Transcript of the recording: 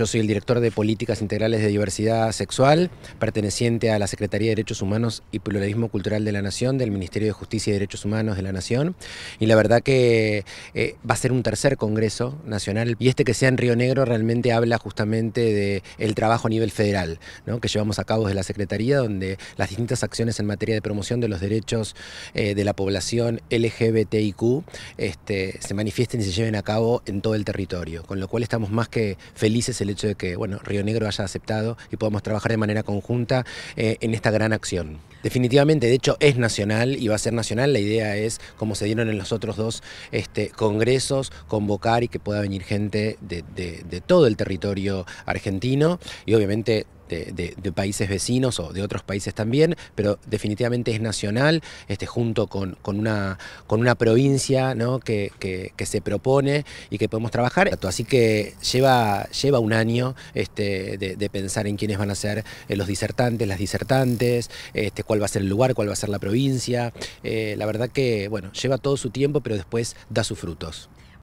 Yo soy el director de Políticas Integrales de Diversidad Sexual, perteneciente a la Secretaría de Derechos Humanos y Pluralismo Cultural de la Nación, del Ministerio de Justicia y Derechos Humanos de la Nación. Y la verdad que eh, va a ser un tercer Congreso Nacional. Y este que sea en Río Negro realmente habla justamente del trabajo a nivel federal, que llevamos a cabo desde la Secretaría, donde las distintas acciones en materia de promoción de los derechos eh, de la población LGBTIQ este, se manifiesten y se lleven a cabo en todo el territorio. Con lo cual estamos más que felices el el hecho de que bueno, Río Negro haya aceptado y podamos trabajar de manera conjunta eh, en esta gran acción. Definitivamente, de hecho, es nacional y va a ser nacional. La idea es, como se dieron en los otros dos este, congresos, convocar y que pueda venir gente de, de todo el territorio argentino y obviamente de, países vecinos o de otros países también, pero definitivamente es nacional, este, junto con, una, provincia ¿no? que, se propone y que podemos trabajar. Así que lleva, lleva un año este, de, pensar en quiénes van a ser eh, los disertantes, las disertantes, este, cuál va a ser el lugar, cuál va a ser la provincia. Eh, la verdad que, bueno, lleva todo su tiempo, pero después da sus frutos.